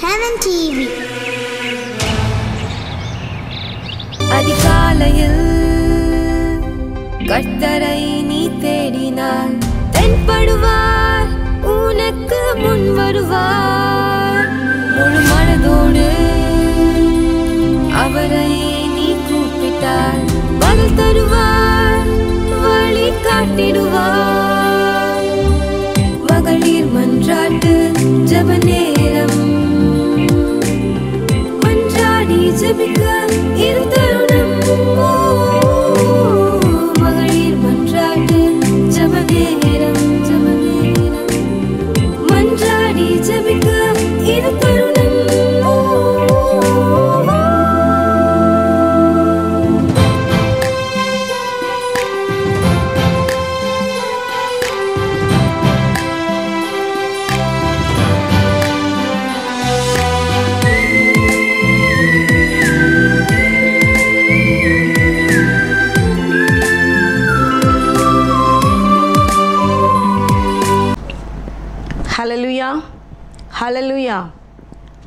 heaven TV அதிகாலையில் கர்த்தரை நீ தேடினால் தென்படுவார் உனக்கு முன் வருவார் முழு மனதோடு அவரை நீ கூப்பிட்டால் பதில் தருவார் வழி காட்டிடுவார் மகளிர் மன்றாட்டு ஜப நேரம் to become even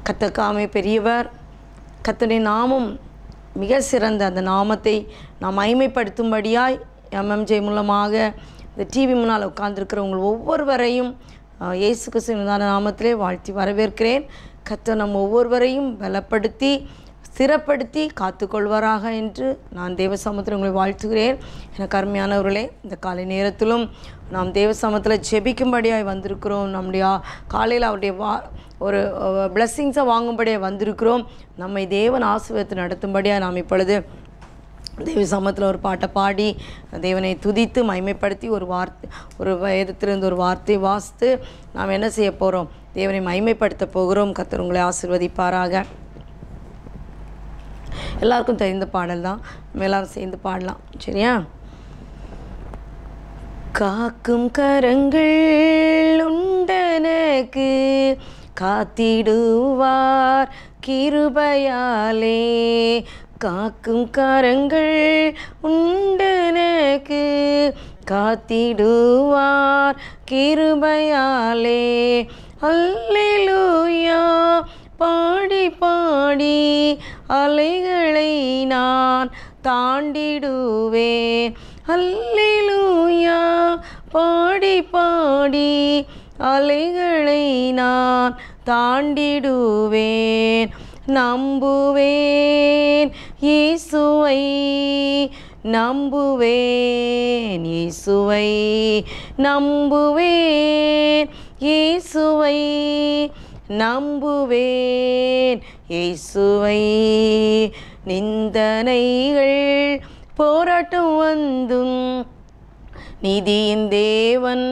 கத்துக்காமை பெரியவர் கத்தனை நாமம் மிக சிறந்த அந்த நாமத்தை நாம் அய்மைப்படுத்தும்படியாய் எம்எம்ஜே மூலமாக இந்த டிவி முன்னால் உட்கார்ந்துருக்கிறவங்கள் ஒவ்வொருவரையும் இயேசு கிறிஸ்துவின் நாமத்திலே வாழ்த்தி வரவேற்கிறேன் கத்த நம் ஒவ்வொருவரையும் பலப்படுத்தி ஸ்திரப்படுத்தி காத்துக்கொள்வாராக என்று நான் தேவ உங்களை வாழ்த்துகிறேன் எனக்கு அருமையானவர்களே இந்த காலை நேரத்திலும் நாம் தேவ ஜெபிக்கும்படியாக வந்திருக்கிறோம் நம்முடைய காலையில் அவருடைய வா ஒரு பிளஸ்ஸிங்ஸை வாங்கும்படியாக வந்திருக்கிறோம் நம்மை தேவன் ஆசிரியத்தை நடத்தும்படியாக நாம் இப்பொழுது தெய்வ சமத்தில் ஒரு பாட்டை பாடி தேவனை துதித்து மைமைப்படுத்தி ஒரு வார்த்தை ஒரு வேதத்திலிருந்து ஒரு வார்த்தை வாசித்து நாம் என்ன செய்ய போகிறோம் தேவனை மய்மைப்படுத்த போகிறோம் கத்தர் உங்களை ஆசிர்வதிப்பாராக எல்லாருக்கும் தெரிந்த பாடல் தான் எல்லாரும் சேர்ந்து பாடலாம் சரியா காக்கும் கரங்கள் உண்டனக்கு காத்திடுவார் கிருபையாலே காக்கும் கரங்கள் உண்டனக்கு காத்திடுவார் கிருபையாலே அல்லூயா பாடி பாடி அலைகளை நான் தாண்டிடுவேன் அல்லேலூயா பாடி பாடி அலைகளை நான் தாண்டிடுவேன் நம்புவேன் இயேசுவை நம்புவேன் இயேசுவை நம்புவேன் இயேசுவை நம்புவேன் இயேசுவை நிந்தனைகள் போராட்டம் வந்தும் நிதியின் தேவன்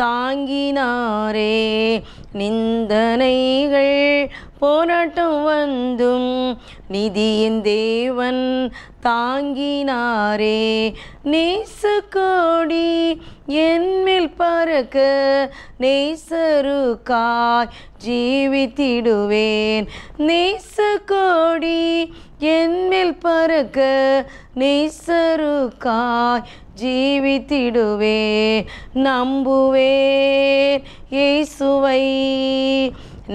தாங்கினாரே நிந்தனைகள் போராட்டம் வந்தும் நிதியின் தேவன் தாங்கினாரே நேசு கோடி என்மேல் பறக்க நேசருக்காய் ஜீவித்திடுவேன் நேசு கோடி என்மேல் பறக்க நேசருக்காய் ஜீவித்திடுவே நம்புவேன் இயேசுவை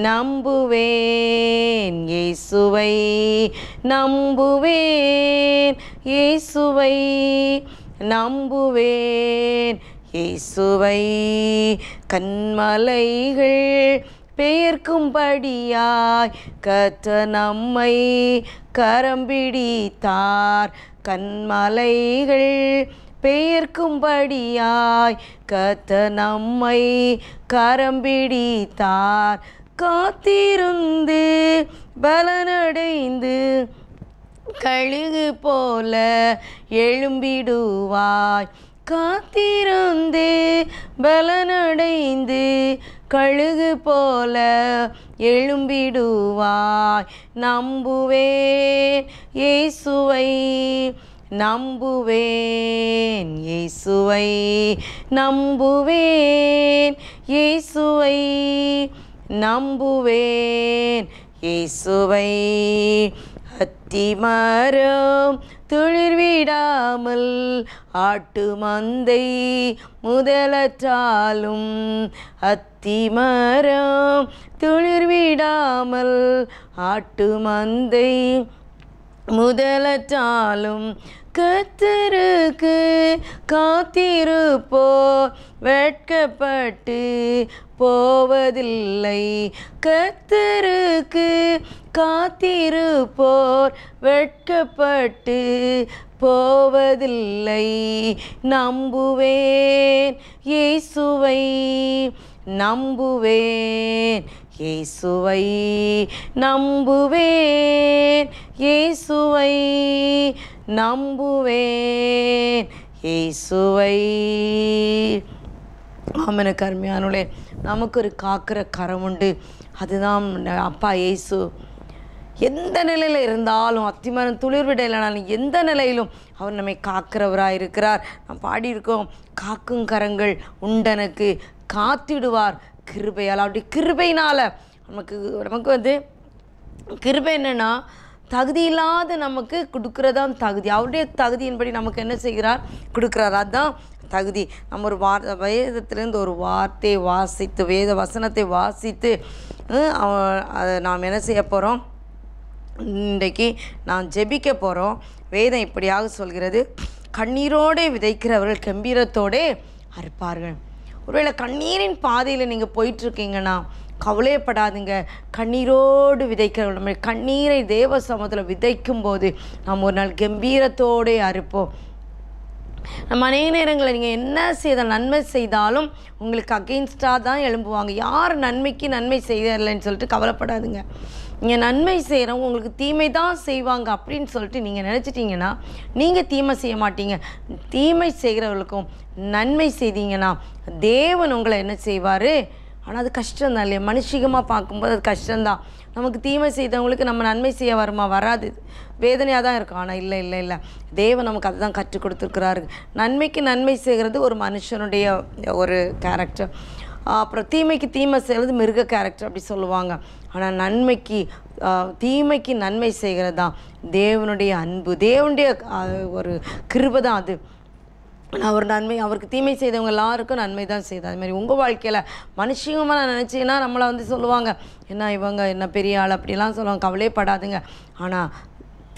நம்புவேன் இயேசுவை நம்புவேன் இயேசுவை நம்புவேன் இயேசுவை கண்மலைகள் பெயர்க்கும்படியாய் கத்த நம்மை கரம்பிடித்தார் கண்மலைகள் பெயர்க்கும்படியாய் கத்த நம்மை கரம்பிடித்தார் காத்திருந்து பலனடைந்து கழுகு போல எழும்பிடுவாய் காத்திருந்து பலனடைந்து கழுகு போல எழும்பிடுவாய் நம்புவே இயேசுவை நம்புவேன் இயேசுவை நம்புவேன் இயேசுவை நம்புவேன் இயேசுவை அத்திமரம் துளிர்விடாமல் ஆட்டு மந்தை முதலற்றாலும் அத்திமரம் துளிர்விடாமல் ஆட்டு மந்தை முதலற்றாலும் கத்தருக்கு காத்திருப்போ வெட்கப்பட்டு போவதில்லை கத்தருக்கு காத்திருப்போர் வெட்கப்பட்டு போவதில்லை நம்புவேன் இயேசுவை நம்புவேன் இயேசுவை நம்புவேன் இயேசுவை நம்புவேன் இயேசுவை ஆமன கருமையானுளே நமக்கு ஒரு காக்கிற கரம் உண்டு அதுதான் அப்பா இயேசு எந்த நிலையில் இருந்தாலும் அத்திமரம் துளிர் விட இல்லைனாலும் எந்த நிலையிலும் அவர் நம்மை காக்கிறவராக இருக்கிறார் நம்ம பாடியிருக்கோம் காக்கும் கரங்கள் உண்டனுக்கு காத்திடுவார் கிருபையால் அப்படி கிருபைனால் நமக்கு நமக்கு வந்து கிருபை என்னென்னா தகுதி இல்லாத நமக்கு கொடுக்குறதான் தகுதி அவருடைய தகுதியின்படி நமக்கு என்ன செய்கிறார் கொடுக்குறார் அதுதான் தகுதி நம்ம ஒரு வார வேதத்திலேருந்து ஒரு வார்த்தையை வாசித்து வேத வசனத்தை வாசித்து அவ அதை நாம் என்ன செய்ய போகிறோம் இன்றைக்கு நான் ஜெபிக்க போகிறோம் வேதம் இப்படியாக சொல்கிறது கண்ணீரோடே விதைக்கிறவர்கள் கம்பீரத்தோடே அறுப்பார்கள் ஒருவேளை கண்ணீரின் பாதையில் நீங்கள் போயிட்டுருக்கீங்கன்னா கவலையப்படாதீங்க கண்ணீரோடு விதைக்கிற நம்ம கண்ணீரை தேவ சமூகத்தில் விதைக்கும் போது நாம் ஒரு நாள் கம்பீரத்தோடே அறுப்போம் நம்ம அநேக நேரங்களில் நீங்கள் என்ன செய்த நன்மை செய்தாலும் உங்களுக்கு அகெயின்ஸ்டாக தான் எழும்புவாங்க யார் நன்மைக்கு நன்மை செய்யலைன்னு சொல்லிட்டு கவலைப்படாதுங்க நீங்கள் நன்மை செய்கிறவங்க உங்களுக்கு தீமை தான் செய்வாங்க அப்படின்னு சொல்லிட்டு நீங்கள் நினச்சிட்டிங்கன்னா நீங்கள் தீமை செய்ய மாட்டீங்க தீமை செய்கிறவர்களுக்கும் நன்மை செய்தீங்கன்னா தேவன் உங்களை என்ன செய்வார் ஆனால் அது கஷ்டம் தான் இல்லையா மனுஷிகமாக பார்க்கும்போது அது கஷ்டம்தான் நமக்கு தீமை செய்தவங்களுக்கு நம்ம நன்மை செய்ய வருமா வராது வேதனையாக தான் இருக்கும் ஆனால் இல்லை இல்லை இல்லை தேவன் நமக்கு அதை தான் கற்றுக் கொடுத்துருக்குறாரு நன்மைக்கு நன்மை செய்கிறது ஒரு மனுஷனுடைய ஒரு கேரக்டர் அப்புறம் தீமைக்கு தீமை செய்கிறது மிருக கேரக்டர் அப்படி சொல்லுவாங்க ஆனால் நன்மைக்கு தீமைக்கு நன்மை செய்கிறது தான் தேவனுடைய அன்பு தேவனுடைய ஒரு கிருபை தான் அது அவர் நன்மை அவருக்கு தீமை செய்தவங்க எல்லாருக்கும் நன்மை தான் செய்யுது அது மாதிரி உங்கள் வாழ்க்கையில் மனுஷங்கமாக நான் நினச்சிங்கன்னா நம்மளை வந்து சொல்லுவாங்க என்ன இவங்க என்ன பெரிய ஆள் அப்படிலாம் சொல்லுவாங்க கவலையே படாதுங்க ஆனால்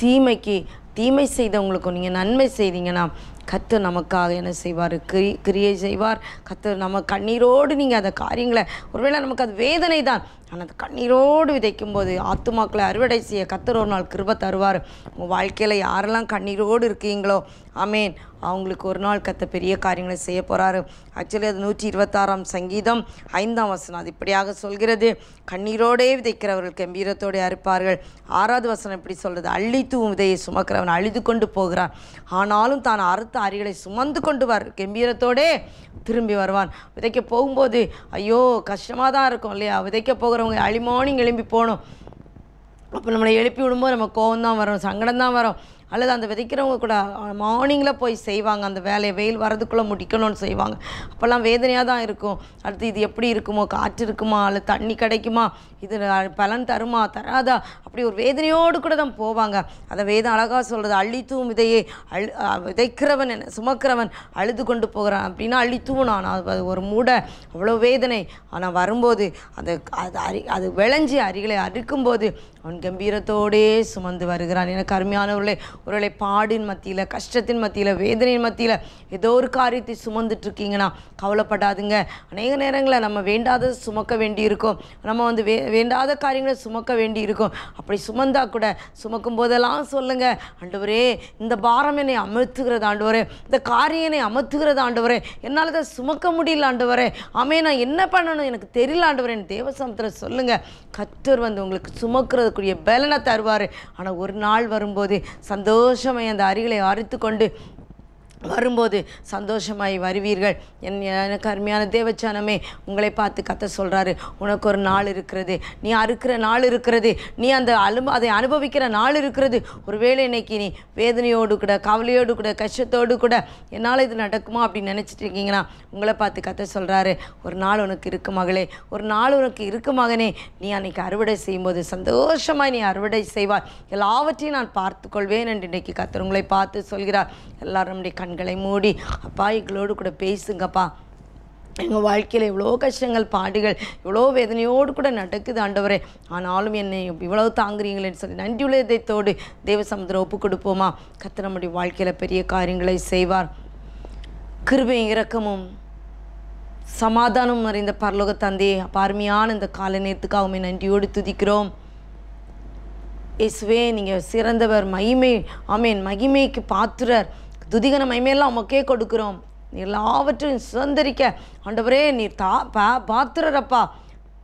தீமைக்கு தீமை செய்தவங்களுக்கும் நீங்கள் நன்மை செய்தீங்கன்னா கத்து நமக்காக என்ன செய்வார் கிரி கிரியை செய்வார் கத்து நம்ம கண்ணீரோடு நீங்கள் அந்த காரியங்களை ஒருவேளை நமக்கு அது வேதனை தான் ஆனால் அது கண்ணீரோடு விதைக்கும் போது ஆத்துமாக்களை அறுவடை செய்ய கத்துற ஒரு நாள் கிருப தருவார் உங்கள் வாழ்க்கையில் யாரெல்லாம் கண்ணீரோடு இருக்கீங்களோ அமேன் அவங்களுக்கு ஒரு நாள் கத்த பெரிய காரியங்களை செய்ய போகிறாரு ஆக்சுவலி அது நூற்றி இருபத்தாறாம் சங்கீதம் ஐந்தாம் வசனம் அது இப்படியாக சொல்கிறது கண்ணீரோடே விதைக்கிறவர்கள் கம்பீரத்தோடு அறுப்பார்கள் ஆறாவது வசனம் இப்படி சொல்கிறது அள்ளி தூவும் விதையை சுமக்கிறவன் அழுது கொண்டு போகிறான் ஆனாலும் தான் அறுத்த அறிகளை சுமந்து கொண்டு வர் கம்பீரத்தோடே திரும்பி வருவான் விதைக்க போகும்போது ஐயோ கஷ்டமாக தான் இருக்கும் இல்லையா விதைக்க போகிறவங்க அழிமானி எழும்பி போகணும் அப்போ நம்மளை எழுப்பி விடும்போது நம்ம கோவம் தான் வரும் சங்கடம் தான் வரும் அல்லது அந்த விதைக்கிறவங்க கூட மார்னிங்கில் போய் செய்வாங்க அந்த வேலையை வெயில் வரதுக்குள்ளே முடிக்கணும்னு செய்வாங்க அப்போல்லாம் வேதனையாக தான் இருக்கும் அடுத்து இது எப்படி இருக்குமோ காற்று இருக்குமா அல்லது தண்ணி கிடைக்குமா இது பலன் தருமா தராதா அப்படி ஒரு வேதனையோடு கூட தான் போவாங்க அதை வேதம் அழகாக சொல்கிறது அள்ளித்தூவும் விதையை அழு விதைக்கிறவன் என்ன சுமக்கிறவன் அழுது கொண்டு போகிறான் அப்படின்னா அள்ளித்தூவும் நான் அது ஒரு மூட அவ்வளோ வேதனை ஆனால் வரும்போது அந்த அது அரி அது விளைஞ்சி அருகிலே அறுக்கும்போது அவன் கம்பீரத்தோடே சுமந்து வருகிறான் எனக்கு அருமையானவர்களே ஒருவேளை பாடின் மத்தியில் கஷ்டத்தின் மத்தியில் வேதனையின் மத்தியில் ஏதோ ஒரு காரியத்தை சுமந்துட்ருக்கீங்கன்னா கவலைப்படாதுங்க அநேக நேரங்களில் நம்ம வேண்டாத சுமக்க வேண்டியிருக்கும் நம்ம வந்து வே வேண்டாத காரியங்களை சுமக்க வேண்டியிருக்கும் அப்படி சுமந்தா கூட சுமக்கும் போதெல்லாம் சொல்லுங்கள் ஆண்டவரே இந்த பாரம் என்னை அமர்த்துகிறது ஆண்டவரே இந்த காரியம் என்னை அமர்த்துகிறது ஆண்டவரே என்னால் அதை சுமக்க முடியல ஆண்டவரே ஆமே நான் என்ன பண்ணணும் எனக்கு தெரியல ஆண்டவரே தேவசமத்தில் சொல்லுங்கள் கத்தர் வந்து உங்களுக்கு சுமக்கிறது கொடுக்கக்கூடிய பலனை தருவார் ஆனால் ஒரு நாள் வரும்போது சந்தோஷமே அந்த அருகிலை அறுத்து கொண்டு வரும்போது சந்தோஷமாய் வருவீர்கள் என் எனக்கு அருமையான தேவச்சானமே உங்களை பார்த்து கத்த சொல்கிறாரு உனக்கு ஒரு நாள் இருக்கிறது நீ அறுக்கிற நாள் இருக்கிறது நீ அந்த அலு அதை அனுபவிக்கிற நாள் இருக்கிறது ஒருவேளை இன்னைக்கு நீ வேதனையோடு கூட கவலையோடு கூட கஷ்டத்தோடு கூட என்னால் இது நடக்குமா அப்படின்னு நினச்சிட்டு இருக்கீங்கன்னா உங்களை பார்த்து கத்த சொல்கிறாரு ஒரு நாள் உனக்கு இருக்கு மகளே ஒரு நாள் உனக்கு இருக்கு மகனே நீ அன்னைக்கு அறுவடை செய்யும்போது சந்தோஷமாக நீ அறுவடை செய்வார் எல்லாவற்றையும் நான் பார்த்து கொள்வேன் என்று இன்றைக்கி கத்தர் உங்களை பார்த்து சொல்கிறார் எல்லாரும் கண் கண்களை மூடி அப்பா எங்களோடு கூட பேசுங்கப்பா எங்கள் வாழ்க்கையில் இவ்வளோ கஷ்டங்கள் பாடுகள் இவ்வளோ வேதனையோடு கூட நடக்குது ஆண்டவரே ஆனாலும் என்னை இவ்வளோ தாங்குறீங்களேன்னு சொல்லி நன்றியுள்ள இதயத்தோடு தேவ ஒப்பு கொடுப்போமா கத்த நம்முடைய வாழ்க்கையில் பெரிய காரியங்களை செய்வார் கிருபை இறக்கமும் சமாதானம் நிறைந்த பரலோக தந்தையே பார்மையான இந்த கால நேரத்துக்காக உண்மை நன்றியோடு துதிக்கிறோம் இயேசுவே நீங்கள் சிறந்தவர் மகிமை ஆமேன் மகிமைக்கு பாத்துறார் துதிகன மைமையெல்லாம் உமக்கே கொடுக்குறோம் எல்லாவற்றையும் சுதந்திரிக்க ஆண்டவரே நீர் தா பா பாத்துறப்பா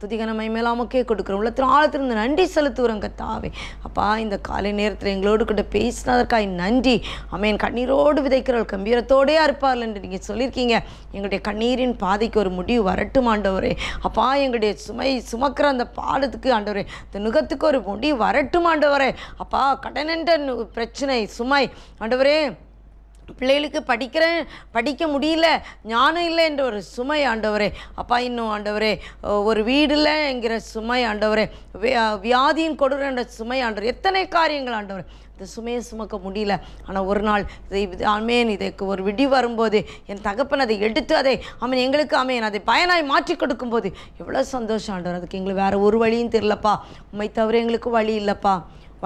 துதிகன மைமையெல்லாம் உமக்கே கொடுக்குறோம் உள்ளத்தில் ஆழத்திலிருந்து நன்றி செலுத்துகிறோங்க தாவே அப்பா இந்த காலை நேரத்தில் எங்களோடு கூட பேசினதற்காக நன்றி அமேன் கண்ணீரோடு விதைக்கிறவள் கம்பீரத்தோடையே அறுப்பார்கள் என்று நீங்கள் சொல்லியிருக்கீங்க எங்களுடைய கண்ணீரின் பாதைக்கு ஒரு முடிவு வரட்டும் ஆண்டவரே அப்பா எங்களுடைய சுமை சுமக்கிற அந்த பாடத்துக்கு ஆண்டவரே இந்த நுகத்துக்கு ஒரு முடிவு வரட்டும் ஆண்டவரே அப்பா கடனென்ற பிரச்சனை சுமை ஆண்டவரே பிள்ளைகளுக்கு படிக்கிறேன் படிக்க முடியல ஞானம் இல்லை என்ற ஒரு சுமை ஆண்டவரே அப்பா இன்னும் ஆண்டவரே ஒரு வீடில் என்கிற சுமை ஆண்டவரே வியாதியின் கொடுற என்ற சுமை ஆண்டவர் எத்தனை காரியங்கள் ஆண்டவர் இந்த சுமையை சுமக்க முடியல ஆனால் ஒரு நாள் இதை அமையன் இதற்கு ஒரு விடி வரும்போது என் தகப்பன் அதை எடுத்து அதை அவன் எங்களுக்கு அமையன் அதை பயனாய் மாற்றி கொடுக்கும்போது எவ்வளோ சந்தோஷம் ஆண்டவர் அதுக்கு எங்களுக்கு வேறு ஒரு வழியும் தெரிலப்பா உண்மை தவிர எங்களுக்கு வழி இல்லைப்பா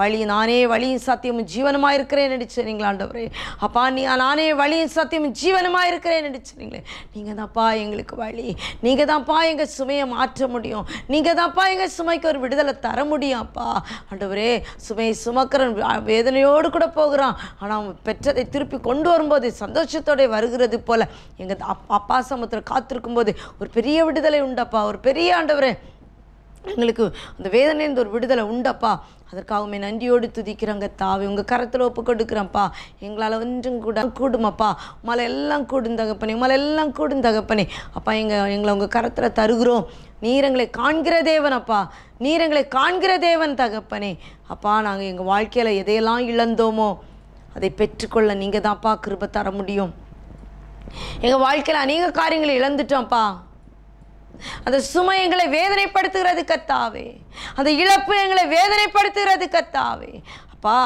வழி நானே வழியும் சத்தியமும் ஜீவனமாக இருக்கிறேன் நடிச்சுறீங்களா ஆண்டவரே அப்பா நீ நானே வழியும் சத்தியமும் ஜீவனமாக இருக்கிறேன் நடிச்சுறீங்களே நீங்கள் தான்ப்பா எங்களுக்கு வழி நீங்கள் தான்ப்பா எங்கள் சுமையை மாற்ற முடியும் நீங்கள் தான்ப்பா எங்கள் சுமைக்கு ஒரு விடுதலை தர முடியும்ப்பா ஆண்டவரே சுமையை சுமக்கிறன் வேதனையோடு கூட போகிறான் ஆனால் அவன் பெற்றதை திருப்பி கொண்டு வரும்போது சந்தோஷத்தோடு வருகிறது போல் எங்கள் அப்பா சமத்தில் காத்திருக்கும்போது ஒரு பெரிய விடுதலை உண்டப்பா ஒரு பெரிய ஆண்டவரே எங்களுக்கு அந்த இந்த ஒரு விடுதலை உண்டப்பா அதற்காகவுமே நன்றியோடு துதிக்கிறாங்க தாவி உங்கள் கரத்தில் ஒப்பு கொடுக்குறோம்ப்பா எங்களால் ஒன்றும் கூட கூடுமாப்பா உமால எல்லாம் கூடும் தகப்பனே உமால எல்லாம் கூடும் தகப்பனே அப்பா எங்கள் எங்களை உங்கள் கரத்தில் தருகிறோம் நீரங்களை காண்கிற தேவன் அப்பா நீரங்களை காண்கிற தேவன் தகப்பனே அப்பா நாங்கள் எங்கள் வாழ்க்கையில் எதையெல்லாம் இழந்தோமோ அதை பெற்றுக்கொள்ள நீங்கள் தான்ப்பா கிருப தர முடியும் எங்கள் வாழ்க்கையில் அநேக காரியங்களை இழந்துட்டோம்ப்பா அந்த சுமை எங்களை வேதனைப்படுத்துகிறது கத்தாவே அந்த இழப்பு எங்களை வேதனைப்படுத்துகிறது கத்தாவே அப்பா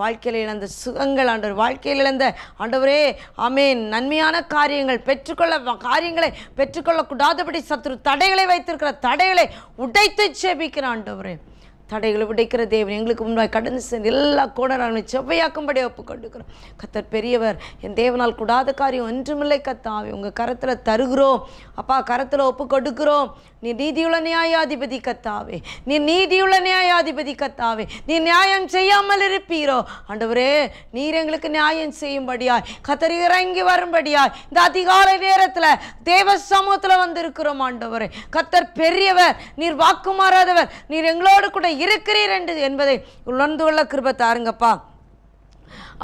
வாழ்க்கையில் இழந்த சுகங்கள் ஆண்டவர் வாழ்க்கையில் இழந்த ஆண்டவரே ஆமேன் நன்மையான காரியங்கள் பெற்றுக்கொள்ள காரியங்களை பெற்றுக்கொள்ளக்கூடாதபடி சத்துரு தடைகளை வைத்திருக்கிற தடைகளை உடைத்து சேபிக்கிற ஆண்டவரே தடைகளை உடைக்கிற தேவன் எங்களுக்கு முன்பாக கடந்து சென்று எல்லா கோடரான செவ்வையாக்கும்படி ஒப்பு கொண்டுக்கிறோம் கத்தர் பெரியவர் என் தேவனால் கூடாத காரியம் ஒன்றுமில்லை கத்தாவி உங்கள் கரத்தில் தருகிறோம் அப்பா கரத்தில் ஒப்பு கொடுக்கிறோம் நீ நீதியுள்ள நியாயாதிபதி கத்தாவே நீ நீதியுள்ள நியாயாதிபதி கத்தாவே நீ நியாயம் செய்யாமல் இருப்பீரோ ஆண்டவரே நீர் எங்களுக்கு நியாயம் செய்யும்படியாய் கத்தர் இறங்கி வரும்படியாய் இந்த அதிகாலை நேரத்தில் தேவ சமூகத்தில் வந்திருக்கிறோம் ஆண்டவரே கத்தர் பெரியவர் நீர் வாக்குமாறாதவர் நீர் எங்களோடு கூட இருக்கிறீர் என்று என்பதை உணர்ந்து கொள்ள கிருப தாருங்கப்பா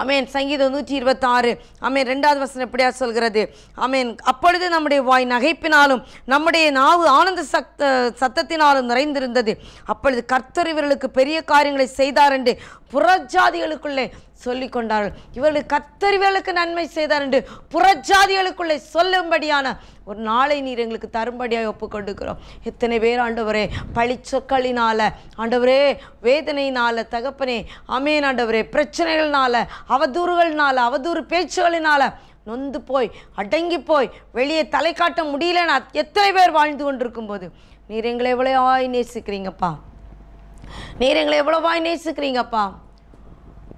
அமேன் சங்கீதம் நூற்றி இருபத்தாறு அமேன் ரெண்டாவது வசனம் எப்படியா சொல்கிறது அமேன் அப்பொழுது நம்முடைய வாய் நகைப்பினாலும் நம்முடைய நாவு ஆனந்த சத்த சத்தத்தினாலும் நிறைந்திருந்தது அப்பொழுது கர்த்தர் இவர்களுக்கு பெரிய காரியங்களை செய்தார் என்று புறஜாதிகளுக்குள்ளே சொல்லிக் கொண்டார்கள் இவர்கள் கத்தறிவர்களுக்கு நன்மை செய்தார் என்று புறஜாதிகளுக்குள்ளே சொல்லும்படியான ஒரு நாளை நீர் எங்களுக்கு தரும்படியாக ஒப்புக்கொண்டுக்கிறோம் எத்தனை பேர் ஆண்டவரே பழி சொற்களினால் ஆண்டவரே வேதனையினால் தகப்பனே அமேன் ஆண்டவரே பிரச்சனைகள்னால அவதூறுகள்னால அவதூறு பேச்சுகளினால நொந்து போய் அடங்கி போய் வெளியே தலை காட்ட முடியலன்னு எத்தனை பேர் வாழ்ந்து கொண்டிருக்கும் போது நீர் எங்களை எவ்வளோ நேசிக்கிறீங்கப்பா நீர் எங்களை எவ்வளோவாய் நேசிக்கிறீங்கப்பா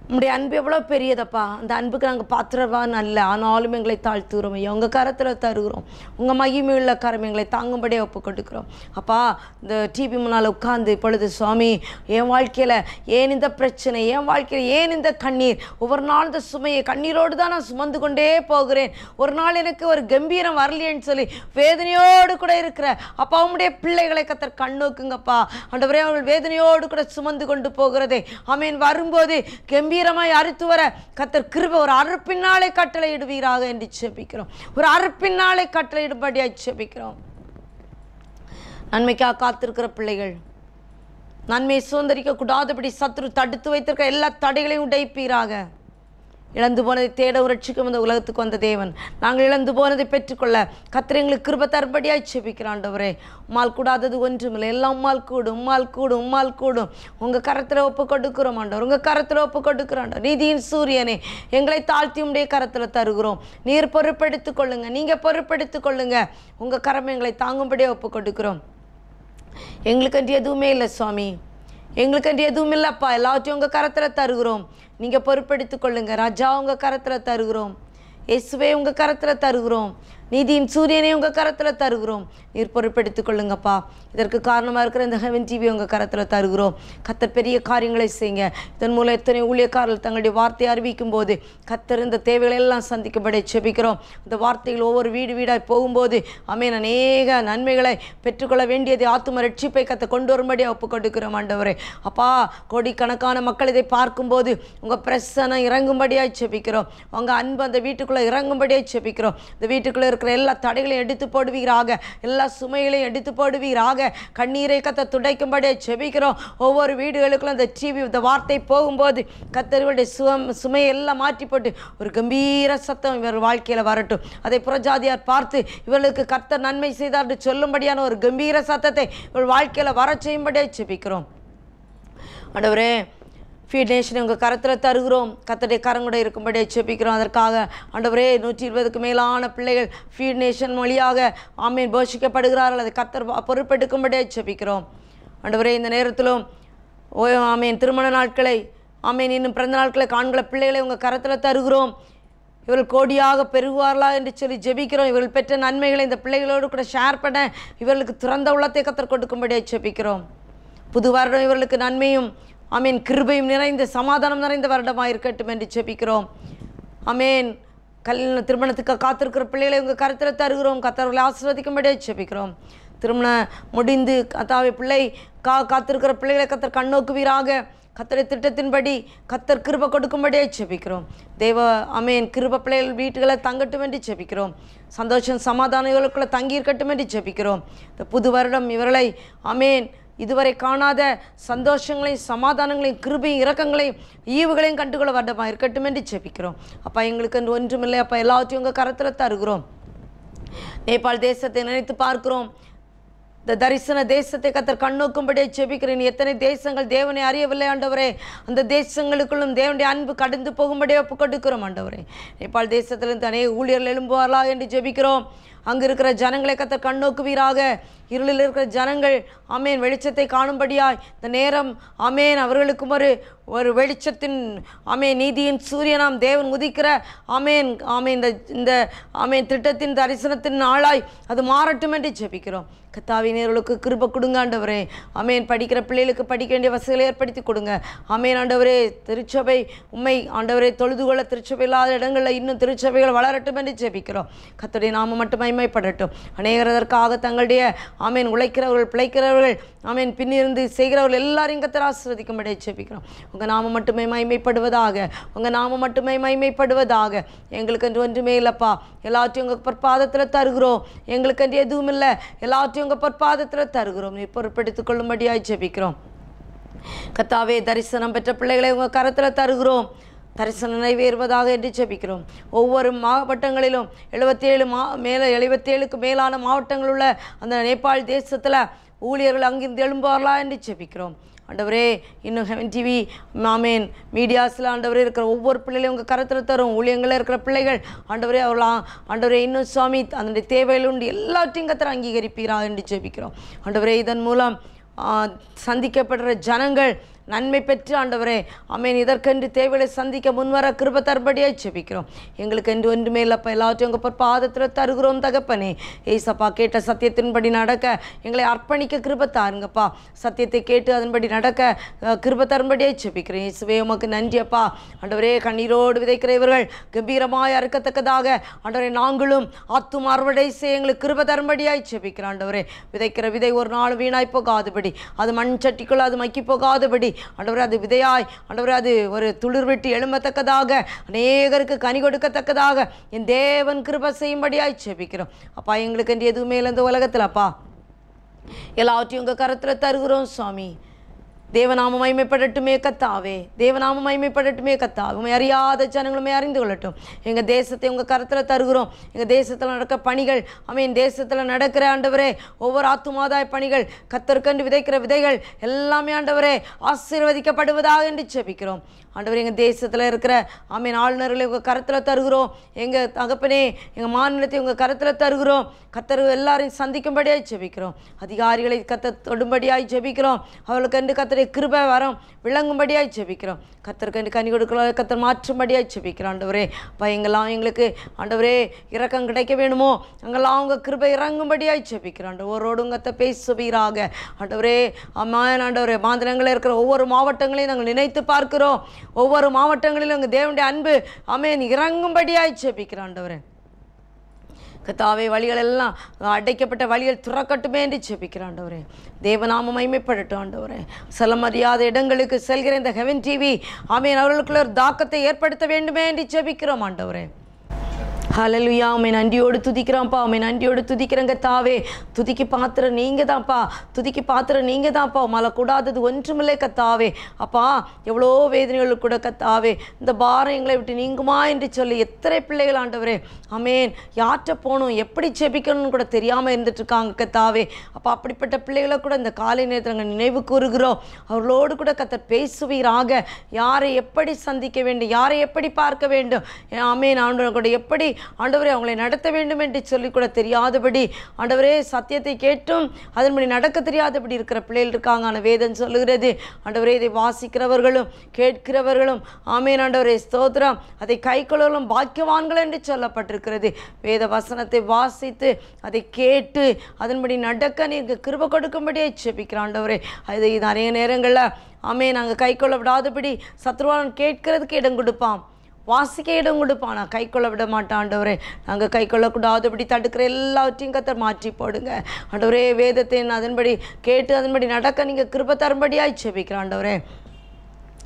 உங்களுடைய அன்பு எவ்வளோ பெரியதப்பா அந்த அன்புக்கு நாங்கள் பாத்திரவா நல்ல ஆனாலும் எங்களை தாழ்த்துகிறோம் ஐயா உங்கள் கரத்தில் தருகிறோம் உங்கள் மகிமையுள்ள கரம் எங்களை தாங்கும்படியே ஒப்புக்கொண்டுக்கிறோம் கொடுக்குறோம் அப்பா இந்த டிவி முன்னால் உட்காந்து இப்பொழுது சுவாமி என் வாழ்க்கையில் ஏன் இந்த பிரச்சனை என் வாழ்க்கையில் ஏன் இந்த கண்ணீர் ஒவ்வொரு நாள் இந்த சுமையை கண்ணீரோடு தான் நான் சுமந்து கொண்டே போகிறேன் ஒரு நாள் எனக்கு ஒரு கம்பீரம் வரலையேன்னு சொல்லி வேதனையோடு கூட இருக்கிற அப்பா உங்களுடைய பிள்ளைகளை கத்தர் கண்ணோக்குங்கப்பா அந்த அவர்கள் வேதனையோடு கூட சுமந்து கொண்டு போகிறதே ஆமீன் வரும்போது கம்பீர் கம்பீரமாய் அறுத்து வர கத்தர் கிருப ஒரு அறுப்பினாலே கட்டளையிடுவீராக என்று செபிக்கிறோம் ஒரு அறுப்பினாலே கட்டளையிடும்படியாய் செபிக்கிறோம் நன்மைக்காக காத்திருக்கிற பிள்ளைகள் நன்மை சுதந்திரிக்க கூடாதபடி சத்ரு தடுத்து வைத்திருக்க எல்லா தடைகளையும் உடைப்பீராக இழந்து போனதை தேட உரட்சிக்கும் இந்த உலகத்துக்கு வந்த தேவன் நாங்கள் இழந்து போனதை பெற்றுக்கொள்ள கத்திர எங்களுக்கு கிருப தரும்படியாக செபிக்கிறாண்டவரே உம்மால் கூடாதது ஒன்றுமில்லை எல்லாம் உம்மால் கூடும் உம்மால் கூடும் உம்மால் கூடும் உங்கள் கரத்தில் ஒப்பு கொடுக்குறோம் ஆண்டவர் உங்கள் கரத்தில் ஒப்பு கொடுக்குறாண்டோ நீதியின் சூரியனே எங்களை தாழ்த்தி உடைய கரத்தில் தருகிறோம் நீர் பொறுப்பெடுத்து கொள்ளுங்க நீங்கள் பொறுப்பெடுத்து கொள்ளுங்க உங்கள் கரம் எங்களை தாங்கும்படியே ஒப்பு கொடுக்குறோம் எங்களுக்கு எதுவுமே இல்லை சுவாமி எங்களுக்கென்று எதுவும் இல்லைப்பா எல்லாத்தையும் உங்கள் கரத்தில் தருகிறோம் நீங்கள் பொறுப்பெடுத்து கொள்ளுங்கள் ராஜா உங்கள் கரத்தில் தருகிறோம் எஸ்வே உங்கள் கரத்தில் தருகிறோம் நீதியின் சூரியனை உங்கள் கரத்தில் தருகிறோம் நீர் பொறுப்பெடுத்துக் கொள்ளுங்கப்பா இதற்கு காரணமாக இருக்கிற இந்த ஹெவன் டிவி உங்கள் கரத்தில் தருகிறோம் கத்தர் பெரிய காரியங்களை செய்யுங்க இதன் மூலம் எத்தனை ஊழியக்காரர்கள் தங்களுடைய வார்த்தையை அறிவிக்கும் போது கத்தர் இந்த தேவைகளை எல்லாம் சந்திக்கப்பட செபிக்கிறோம் இந்த வார்த்தைகள் ஒவ்வொரு வீடு வீடாக போகும்போது அமேன் அநேக நன்மைகளை பெற்றுக்கொள்ள வேண்டியதை ஆத்தும ரட்சிப்பை கத்தை கொண்டு வரும்படி ஒப்புக் கொடுக்கிறோம் ஆண்டவரே அப்பா கோடிக்கணக்கான மக்கள் இதை பார்க்கும்போது உங்கள் பிரசனம் இறங்கும்படியாக செபிக்கிறோம் உங்கள் அன்பு அந்த வீட்டுக்குள்ளே இறங்கும்படியாக செபிக்கிறோம் இந்த வீட்டுக்குள்ளே இருக்கிற எல்லா தடைகளையும் எடுத்து போடுவீராக எல்லா சுமைகளையும் எடுத்து போடுவீராக கண்ணீரை கத்த துடைக்கும்படியே செபிக்கிறோம் ஒவ்வொரு வீடுகளுக்கும் அந்த டிவி இந்த வார்த்தை போகும்போது கத்தருடைய சுவம் சுமையெல்லாம் மாற்றி போட்டு ஒரு கம்பீர சத்தம் இவர் வாழ்க்கையில் வரட்டும் அதை புறஜாதியார் பார்த்து இவர்களுக்கு கர்த்தர் நன்மை செய்தார் என்று சொல்லும்படியான ஒரு கம்பீர சத்தத்தை இவர் வாழ்க்கையில் வர செய்யும்படியே செபிக்கிறோம் அடவரே ஃபீட் உங்கள் கரத்தில் தருகிறோம் கத்தடைய கரங்குடை இருக்கும்படியே செபிக்கிறோம் அதற்காக ஆண்டவரே நூற்றி இருபதுக்கு மேலான பிள்ளைகள் ஃபீட் நேஷன் மொழியாக ஆமீன் போஷிக்கப்படுகிறார்கள் அதை கத்தர் பொறுப்பெடுக்கும்படியே செபிக்கிறோம் ஆண்டவரே இந்த நேரத்திலும் ஓ ஆமீன் திருமண நாட்களை ஆமீன் இன்னும் பிறந்த நாட்களை காண்கிற பிள்ளைகளை உங்கள் கரத்தில் தருகிறோம் இவர்கள் கோடியாக பெருகுவார்களா என்று சொல்லி ஜெபிக்கிறோம் இவர்கள் பெற்ற நன்மைகளை இந்த பிள்ளைகளோடு கூட ஷேர் பண்ண இவர்களுக்கு திறந்த உள்ளத்தை கத்தர் கொடுக்கும்படியாக ஜெபிக்கிறோம் புது வருடம் இவர்களுக்கு நன்மையும் அமீன் கிருபையும் நிறைந்த சமாதானம் நிறைந்த வருடமாக இருக்கட்டும் என்று செபிக்கிறோம் அமேன் கல்யாண திருமணத்துக்கு காத்திருக்கிற பிள்ளைகளை உங்கள் கருத்தில் தருகிறோம் கத்தர்களை ஆசிர்வதிக்கும்படியாக செபிக்கிறோம் திருமணம் முடிந்து கத்தாவை பிள்ளை கா காத்திருக்கிற பிள்ளைகளை கத்தர் கண்ணோக்குவீராக கத்தரை திட்டத்தின்படி கத்தர் கிருப கொடுக்கும்படியே செபிக்கிறோம் தேவ அமேன் கிருப பிள்ளைகள் வீட்டுகளை தங்கட்டும் என்று செபிக்கிறோம் சந்தோஷம் சமாதானம் இவர்களுக்குள்ளே தங்கியிருக்கட்டும் என்று செபிக்கிறோம் இந்த புது வருடம் இவர்களை அமேன் இதுவரை காணாத சந்தோஷங்களையும் சமாதானங்களையும் கிருபையும் இறக்கங்களையும் ஈவுகளையும் கண்டுகொள்ள வரடமா இருக்கட்டும் என்று ஜெபிக்கிறோம் அப்பா எங்களுக்கு ஒன்றுமில்லை அப்போ எல்லாத்தையும் உங்கள் கரத்தில் தருகிறோம் நேபாள் தேசத்தை நினைத்து பார்க்கிறோம் இந்த தரிசன தேசத்தை கத்தர் கண்ணோக்கும்படியே செபிக்கிறேன் எத்தனை தேசங்கள் தேவனை அறியவில்லை ஆண்டவரே அந்த தேசங்களுக்குள்ளும் தேவனுடைய அன்பு கடந்து போகும்படியே ஒப்புக்கொடுக்கிறோம் ஆண்டவரே நேபாள் தேசத்திலிருந்து அநேக ஊழியர்கள் எழும்புவார்களா என்று ஜெபிக்கிறோம் அங்கு இருக்கிற ஜனங்களை கண்ணோக்கு வீராக இருளில் இருக்கிற ஜனங்கள் அமேன் வெளிச்சத்தை காணும்படியாய் இந்த நேரம் அமேன் அவர்களுக்கும் ஒரு ஒரு வெளிச்சத்தின் ஆமே நீதியின் சூரியனாம் தேவன் உதிக்கிற ஆமேன் ஆமே இந்த இந்த ஆமே திட்டத்தின் தரிசனத்தின் நாளாய் அது மாறட்டும் என்று ஜெபிக்கிறோம் கத்தாவினர்களுக்கு கிருப கொடுங்க ஆண்டவரே அமேன் படிக்கிற பிள்ளைகளுக்கு படிக்க வேண்டிய வசதிகளை ஏற்படுத்தி கொடுங்க அமேன் ஆண்டவரே திருச்சபை உண்மை ஆண்டவரே கொள்ள திருச்சபை இல்லாத இடங்களில் இன்னும் திருச்சபைகள் வளரட்டும் என்று ஜெபிக்கிறோம் கத்துடைய நாம மட்டும் மைமைப்படட்டும் அநேகர் அதற்காக தங்களுடைய ஆமேன் உழைக்கிறவர்கள் பிழைக்கிறவர்கள் ஆமேன் பின்னிருந்து செய்கிறவர்கள் எல்லாரையும் கத்தர் ஆசிரதிக்கும்படியே ஜெபிக்கிறோம் உங்கள் நாமம் மட்டுமே மைமைப்படுவதாக உங்கள் நாமம் மட்டுமே மைமைப்படுவதாக எங்களுக்கு என்று ஒன்றுமே இல்லைப்பா எல்லாத்தையும் உங்கள் பற்பாதத்தில் தருகிறோம் எங்களுக்கு என்று எதுவும் இல்லை எல்லாத்தையும் உங்கள் பற்பாதத்தில் தருகிறோம் நீ பொறுப்பெடுத்துக் கொள்ளும்படியாக ஜெபிக்கிறோம் கத்தாவே தரிசனம் பெற்ற பிள்ளைகளை உங்கள் கரத்தில் தருகிறோம் தரிசனம் நிறைவேறுவதாக என்று ஜெபிக்கிறோம் ஒவ்வொரு மாவட்டங்களிலும் எழுபத்தேழு மா மேலே எழுபத்தேழுக்கு மேலான மாவட்டங்கள் உள்ள அந்த நேபாள் தேசத்தில் ஊழியர்கள் அங்கிருந்து எழும்புவார்களா என்று ஜெபிக்கிறோம் ஆண்டவரே இன்னும் ஹெவன் டிவி மாமேன் மீடியாஸில் ஆண்டவரே இருக்கிற ஒவ்வொரு பிள்ளைகளையும் உங்கள் கருத்தில் தரும் ஊழியங்களில் இருக்கிற பிள்ளைகள் ஆண்டவரே அவர்களாம் ஆண்டவரே இன்னும் சுவாமி அதனுடைய தேவையில் உண்டு எல்லாத்தையும் கத்திர அங்கீகரிப்பீரா என்று ஜெபிக்கிறோம் ஆண்டவரே இதன் மூலம் சந்திக்கப்படுற ஜனங்கள் நன்மை பெற்று ஆண்டவரே அமேன் இதற்கென்று தேவைகளை சந்திக்க முன்வர கிருப தரும்படியாக செபிக்கிறோம் எங்களுக்கு என்று ஒன்றுமே இல்லைப்பா எல்லாத்தையும் உங்கள் பொற் பாதத்தில் தருகிறோம் தகப்பனே ஏசப்பா கேட்ட சத்தியத்தின்படி நடக்க எங்களை அர்ப்பணிக்க கிருப தாருங்கப்பா சத்தியத்தை கேட்டு அதன்படி நடக்க கிருப தரும்படியாக செபிக்கிறேன் இயேசுவே உமக்கு நன்றியப்பா ஆண்டவரே கண்ணீரோடு விதைக்கிற இவர்கள் கம்பீரமாய் அறுக்கத்தக்கதாக ஆண்டவரே நாங்களும் அத்தும் அறுவடை செய்ய எங்களுக்கு கிருப தரும்படியாய் ஆண்டவரே விதைக்கிற விதை ஒரு நாள் வீணாய் போகாதபடி அது மண் சட்டிக்குள்ள அது மக்கி போகாதபடி ஆண்டவரே அது விதையாய் ஆண்டவரே அது ஒரு துளிர் விட்டு எழும்பத்தக்கதாக அநேகருக்கு கனி கொடுக்கத்தக்கதாக என் தேவன் கிருப செய்யும்படியாய் செபிக்கிறோம் அப்பா எங்களுக்கு எதுவுமே இல்லை இந்த உலகத்தில் அப்பா எல்லாவற்றையும் உங்கள் கரத்தில் தருகிறோம் சுவாமி தேவநாம மகிமைப்படட்டுமே கத்தாவே தேவநாம மைமைப்படட்டுமே கத்தாவே உண்மை அறியாத ஜனங்களுமே அறிந்து கொள்ளட்டும் எங்கள் தேசத்தை உங்கள் கரத்தில் தருகிறோம் எங்கள் தேசத்தில் நடக்க பணிகள் அமீன் தேசத்தில் நடக்கிற ஆண்டவரே ஒவ்வொரு ஆத்துமாதாய பணிகள் கத்தற்கண்டு விதைக்கிற விதைகள் எல்லாமே ஆண்டவரே ஆசீர்வதிக்கப்படுவதாக என்று செபிக்கிறோம் ஆண்டவர் எங்கள் தேசத்தில் இருக்கிற ஆமீன் ஆளுநர்களை உங்கள் கரத்தில் தருகிறோம் எங்கள் தகப்பனே எங்கள் மாநிலத்தை உங்கள் கருத்தில் தருகிறோம் கத்தர் எல்லாரையும் சந்திக்கும்படியாக ஜெபிக்கிறோம் அதிகாரிகளை கத்த தொடும்படியாக ஜெபிக்கிறோம் அவர்களுக்கு கண்டு கத்தரை உடைய கிருபை வரம் விளங்கும்படியாக செபிக்கிறோம் கத்தருக்கு கனி கொடுக்கிறோம் கத்தர் மாற்றும்படியாக செபிக்கிறோம் ஆண்டவரே பையங்களாம் எங்களுக்கு ஆண்டவரே இறக்கம் கிடைக்க வேணுமோ அங்கெல்லாம் அவங்க கிருபை இறங்கும்படியாக செபிக்கிறோம் ஆண்டவரோடும் கத்த பேசுவீராக ஆண்டவரே அம்மா ஆண்டவரே மாந்திரங்களில் இருக்கிற ஒவ்வொரு மாவட்டங்களையும் நாங்கள் நினைத்து பார்க்கிறோம் ஒவ்வொரு மாவட்டங்களிலும் எங்கள் தேவனுடைய அன்பு அமையன் இறங்கும்படியாக செபிக்கிறோம் ஆண்டவரே கத்தாவே வழிகள் எல்லாம் அடைக்கப்பட்ட வழிகள் துறக்கட்டுமே என்று ஜெபிக்கிறேன் தேவநாம மைமைப்படட்டும் ஆண்டவரே சில மரியாத இடங்களுக்கு செல்கிற இந்த ஹெவன் டிவி அவன் அவர்களுக்குள்ள ஒரு தாக்கத்தை ஏற்படுத்த வேண்டுமே என்று ஜெபிக்கிறோம் ஆண்டவரே ஹலலுயா உமை நன்றியோடு துதிக்கிறான்ப்பா உமை நன்றியோடு துதிக்கிறங்க தாவே துதிக்கு பாத்திரம் நீங்கள் தான்ப்பா துதிக்கு பாத்திரம் நீங்கள் தான்ப்பா உமால கூடாதது ஒன்றுமில்லை கத்தாவே அப்பா எவ்வளோ வேதனைகள் கூட கத்தாவே இந்த பாரம் எங்களை விட்டு நீங்குமா என்று சொல்லி எத்தனை பிள்ளைகள் ஆண்டவரே அமேன் யார்கிட்ட போகணும் எப்படி செபிக்கணும்னு கூட தெரியாமல் இருந்துட்டுருக்காங்க கத்தாவே அப்பா அப்படிப்பட்ட பிள்ளைகளை கூட இந்த காலை நேரத்தில் நாங்கள் நினைவு கூறுகிறோம் அவர்களோடு கூட கத்த பேசுவீராக யாரை எப்படி சந்திக்க வேண்டும் யாரை எப்படி பார்க்க வேண்டும் அமேன் ஆண்டவர்கள் கூட எப்படி ஆண்டவரே அவங்களை நடத்த வேண்டும் என்று கூட தெரியாதபடி ஆண்டவரே சத்தியத்தை கேட்டும் அதன்படி நடக்க தெரியாதபடி இருக்கிற பிள்ளைகள் இருக்காங்க ஆனால் வேதம் சொல்லுகிறது ஆண்டவரே இதை வாசிக்கிறவர்களும் கேட்கிறவர்களும் ஆமேன் ஆண்டவரே ஸ்தோத்திரம் அதை கை கொள்ளலும் பாக்கியவான்கள் என்று சொல்லப்பட்டிருக்கிறது வேத வசனத்தை வாசித்து அதை கேட்டு அதன்படி நடக்க நீங்கள் கிருப கொடுக்கும்படியே செபிக்கிற ஆண்டவரே அது நிறைய நேரங்களில் ஆமே நாங்கள் கை கொள்ள விடாதபடி சத்ருவானன் கேட்கறதுக்கு இடம் கொடுப்பான் வாசிக்க இடம் கொடுப்பான் நான் கை கொள்ள விட மாட்டான் ஆண்டவரே நாங்கள் கை கொள்ளக்கூடாது அப்படி தடுக்கிற எல்லாவற்றையும் கத்தர் மாற்றி போடுங்க ஆண்டவரே வேதத்தை அதன்படி கேட்டு அதன்படி நடக்க நீங்கள் கிருப தரும்படியாக செபிக்கிற ஆண்டவரே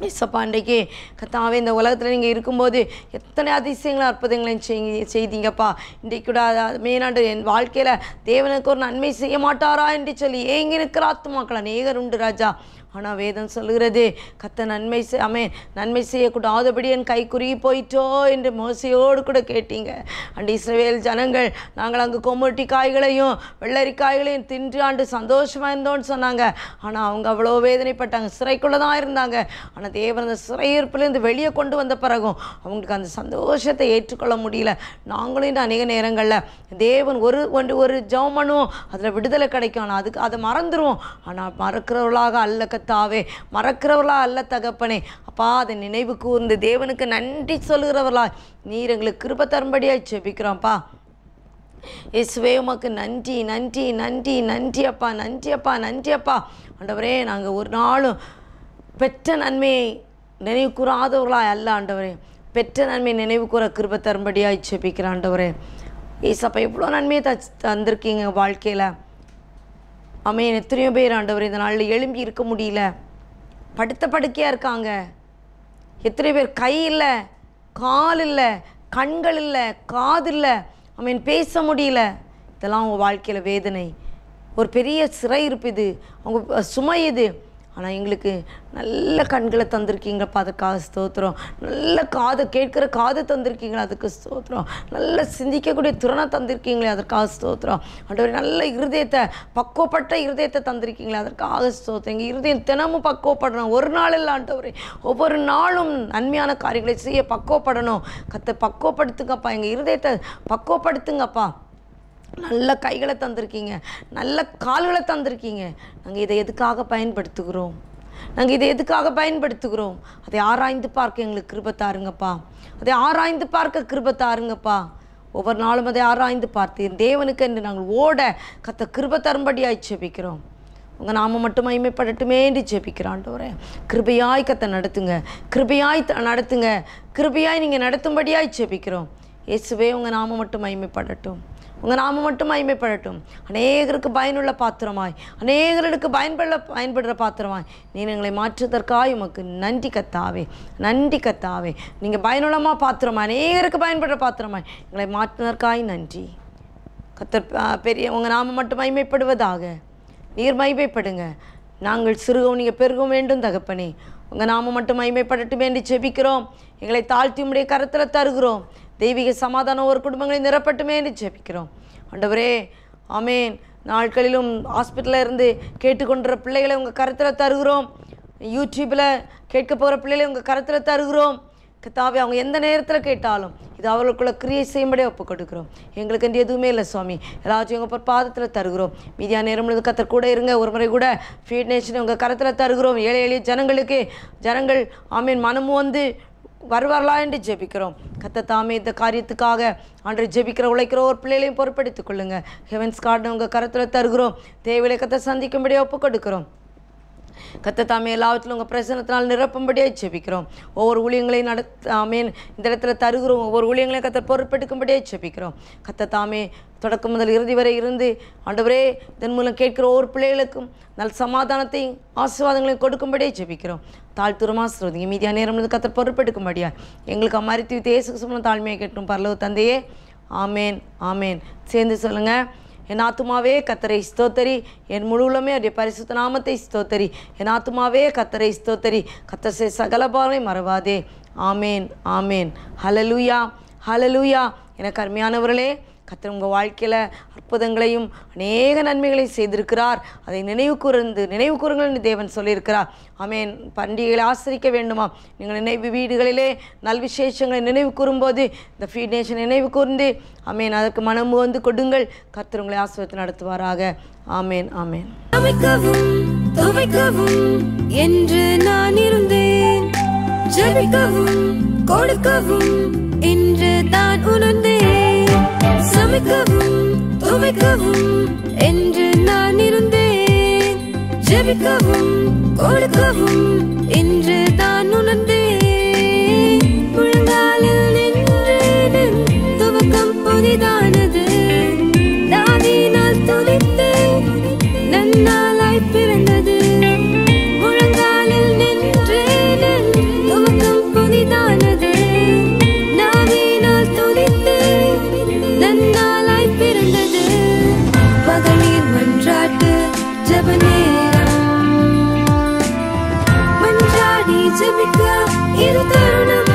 இசப்பா அன்றைக்கு கத்தாவே இந்த உலகத்தில் நீங்கள் இருக்கும்போது எத்தனை அதிசயங்களும் அற்புதங்களையும் செய்தீங்கப்பா இன்றைக்கு கூட மெயினாண்டு என் வாழ்க்கையில் தேவனுக்கு ஒரு நன்மை செய்ய மாட்டாரா என்று சொல்லி ஏங்கி நிற்கிற ஆத்துமாக்கள் அநேகர் உண்டு ராஜா ஆனால் வேதம் சொல்கிறது கத்த நன்மை அமே நன்மை செய்யக்கூடாதபடி என் கை குறுகி போயிட்டோ என்று மோசையோடு கூட கேட்டீங்க அண்ட் இஸ்ரவேல் ஜனங்கள் நாங்கள் அங்கே கொம்பட்டி காய்களையும் வெள்ளரிக்காய்களையும் தின்று ஆண்டு சந்தோஷமாக இருந்தோம்னு சொன்னாங்க ஆனால் அவங்க அவ்வளோ வேதனைப்பட்டாங்க சிறைக்குள்ளே தான் இருந்தாங்க ஆனால் தேவன் அந்த சிறையிருப்பிலேருந்து வெளியே கொண்டு வந்த பிறகும் அவங்களுக்கு அந்த சந்தோஷத்தை ஏற்றுக்கொள்ள முடியல நாங்களும் இந்த அநேக நேரங்களில் தேவன் ஒரு ஒன்று ஒரு ஜவுமனும் அதில் விடுதலை கிடைக்கும் ஆனால் அதுக்கு அதை மறந்துடுவோம் ஆனால் மறக்கிறவர்களாக அல்ல கத் கர்த்தாவே மறக்கிறவர்களா அல்ல தகப்பனே அப்பா அதை நினைவு கூர்ந்து தேவனுக்கு நன்றி சொல்கிறவர்களா நீர் எங்களுக்கு கிருப தரும்படியாக செபிக்கிறோம்ப்பா இயேசுவே உமக்கு நன்றி நன்றி நன்றி நன்றி அப்பா நன்றி அப்பா நன்றி அப்பா ஆண்டவரே நாங்கள் ஒரு நாளும் பெற்ற நன்மையை நினைவு கூறாதவர்களா அல்ல ஆண்டவரே பெற்ற நன்மை நினைவு கூற கிருப தரும்படியாக செபிக்கிறான் ஆண்டவரே ஏசப்பா எவ்வளோ நன்மையை த தந்திருக்கீங்க வாழ்க்கையில் அமையன் எத்தனையோ பேர் ஆண்டவர் இந்த நாளில் எழும்பி இருக்க முடியல படுத்த படுக்கையாக இருக்காங்க எத்தனை பேர் கை இல்லை கால் இல்லை கண்கள் இல்லை காது இல்லை அமையன் பேச முடியல இதெல்லாம் அவங்க வாழ்க்கையில் வேதனை ஒரு பெரிய சிறை இருப்பு இது அவங்க சுமை இது ஆனால் எங்களுக்கு நல்ல கண்களை தந்திருக்கீங்கப்பா அதுக்காக ஸ்தோத்திரம் நல்ல காது கேட்குற காது தந்திருக்கீங்களே அதுக்கு ஸ்தோத்திரம் நல்ல சிந்திக்கக்கூடிய திறனை தந்திருக்கீங்களே அதற்காக ஸ்தோத்திரம் ஆண்டவர் நல்ல இருதயத்தை பக்குவப்பட்ட இருதயத்தை தந்திருக்கீங்களே அதற்காக ஸ்தோத்திரம் எங்கள் இருதயம் தினமும் பக்குவப்படணும் ஒரு நாள் இல்லை ஒவ்வொரு நாளும் நன்மையான காரியங்களை செய்ய பக்குவப்படணும் கத்தை பக்குவப்படுத்துங்கப்பா எங்கள் இருதயத்தை பக்குவப்படுத்துங்கப்பா நல்ல கைகளை தந்திருக்கீங்க நல்ல கால்களை தந்திருக்கீங்க நாங்கள் இதை எதுக்காக பயன்படுத்துகிறோம் நாங்கள் இதை எதுக்காக பயன்படுத்துகிறோம் அதை ஆராய்ந்து பார்க்க எங்களுக்கு கிருப தாருங்கப்பா அதை ஆராய்ந்து பார்க்க கிருப தாருங்கப்பா ஒவ்வொரு நாளும் அதை ஆராய்ந்து என் தேவனுக்கு என்று நாங்கள் ஓட கத்த கிருப தரும்படியாய் செபிக்கிறோம் உங்கள் நாம மட்டும் மகிமைப்படட்டுமே என்று ஜெபிக்கிறான்டவரே கிருபையாய் கத்தை நடத்துங்க கிருபையாய் நடத்துங்க கிருபையாய் நீங்கள் நடத்தும்படியாய் ஜெபிக்கிறோம் இயேசுவே உங்கள் நாம மட்டும் மகிமைப்படட்டும் உங்கள் நாம மட்டும் மகிமைப்படட்டும் அநேகருக்கு பயனுள்ள பாத்திரமாய் அநேகர்களுக்கு பயன்பட பயன்படுற பாத்திரமாய் நீங்கள் எங்களை மாற்றுவதற்காக உமக்கு நன்றி கத்தாவே நன்றி கத்தாவே நீங்கள் பயனுள்ளமாக பாத்திரமாய் அநேகருக்கு பயன்படுற பாத்திரமாய் எங்களை மாற்றுவதற்காய் நன்றி கத்தர் பெரிய உங்கள் நாம மட்டும் மகிமைப்படுவதாக நீர் மகிமைப்படுங்க நாங்கள் சிறுகவும் நீங்கள் பெருகவும் வேண்டும் தகப்பனே உங்கள் நாம மட்டும் மகிமைப்படட்டும் என்று செபிக்கிறோம் எங்களை தாழ்த்தி உடைய கரத்தில் தருகிறோம் தெய்வீக சமாதானம் ஒரு குடும்பங்களை என்று ஜெபிக்கிறோம் ஆண்டவரே ஆமேன் நாட்களிலும் ஹாஸ்பிட்டலில் இருந்து கேட்டுக்கொண்டிருக்கிற பிள்ளைகளை உங்கள் கருத்தில் தருகிறோம் யூடியூப்பில் கேட்க போகிற பிள்ளைகளை உங்கள் கருத்தில் தருகிறோம் தாவே அவங்க எந்த நேரத்தில் கேட்டாலும் இது அவர்களுக்குள்ள கிரியை செய்யும்படி ஒப்புக் கொடுக்குறோம் எங்களுக்கு என்று எதுவுமே இல்லை சுவாமி எல்லாத்தையும் உங்கள் பாதத்தில் தருகிறோம் மீதியா நேரம் கத்தர் கூட இருங்க ஒரு முறை கூட ஃபீட் நேஷன் உங்கள் கரத்தில் தருகிறோம் ஏழை எளிய ஜனங்களுக்கு ஜனங்கள் ஆமீன் மனமும் வந்து வருவார்களா என்று ஜெபிக்கிறோம் கத்த தாமே இந்த காரியத்துக்காக அன்று ஜெபிக்கிற உழைக்கிற ஒரு பிள்ளைகளையும் பொறுப்படுத்திக் கொள்ளுங்கள் ஹெவன்ஸ் கார்டு உங்கள் கரத்தில் தருகிறோம் தேவையில கத்தை சந்திக்கும்படியாக ஒப்பு கொடுக்கிறோம் கத்த தாமே எல்லாவற்றிலும் உங்கள் பிரசனத்தினால் நிரப்பும்படியாக செபிக்கிறோம் ஒவ்வொரு ஊழியங்களையும் நடத்த தாமே இந்த இடத்துல தருகிறோம் ஒவ்வொரு ஊழியங்களையும் கத்த பொறுப்பெடுக்கும்படியாக செபிக்கிறோம் கத்த தாமே தொடக்கம் முதல் இறுதி வரை இருந்து ஆண்டவரே இதன் மூலம் கேட்கிற ஒவ்வொரு பிள்ளைகளுக்கும் நல்ல சமாதானத்தையும் ஆசீர்வாதங்களையும் கொடுக்கும்படியே ஜெபிக்கிறோம் தாழ்த்துரம் ஆசிர்வதிங்க மீதியாக நேரம் கத்த பொறுப்பெடுக்கும்படியா எங்களுக்கு அம்மாரி தேசுக்கு சொன்ன தாழ்மையை கேட்டும் பரலவு தந்தையே ஆமேன் ஆமேன் சேர்ந்து சொல்லுங்கள் என் ஆத்துமாவே கத்தரை ஸ்தோத்தரி என் முழுவலுமே அவருடைய பரிசுத்த நாமத்தை ஸ்தோத்தரி என் ஆத்துமாவே கத்தரை ஸ்தோத்தரி கத்தசே சகலபாவை மறவாதே ஆமேன் ஆமேன் ஹலலூயா ஹலலூயா என கருமையானவர்களே கத்தர் உங்கள் வாழ்க்கையில் அற்புதங்களையும் அநேக நன்மைகளை செய்திருக்கிறார் அதை நினைவு கூர்ந்து நினைவு கூறுங்கள் தேவன் சொல்லியிருக்கிறார் ஆமேன் பண்டிகைகளை ஆசிரிக்க வேண்டுமா நீங்கள் நினைவு வீடுகளிலே நல்விசேஷங்களை நினைவு கூறும்போது இந்த ஃபீட் நேஷன் நினைவு கூர்ந்து ஆமேன் அதற்கு மனம் வந்து கொடுங்கள் கத்தர் உங்களை ஆசிரியத்தை நடத்துவாராக ஆமேன் ஆமேன் என்று நான் இருந்தேன் ஜபிக்கவும் கொடுக்கவும் என்று தான் உணர்ந்தேன் சமைக்கவும் துமைக்கவும் என்று நான் இருந்தேன் ஜெபிக்கவும் கொடுக்கவும் என்று ಕ್ಷಣಿಕ ಇರುತ್ತರುಣ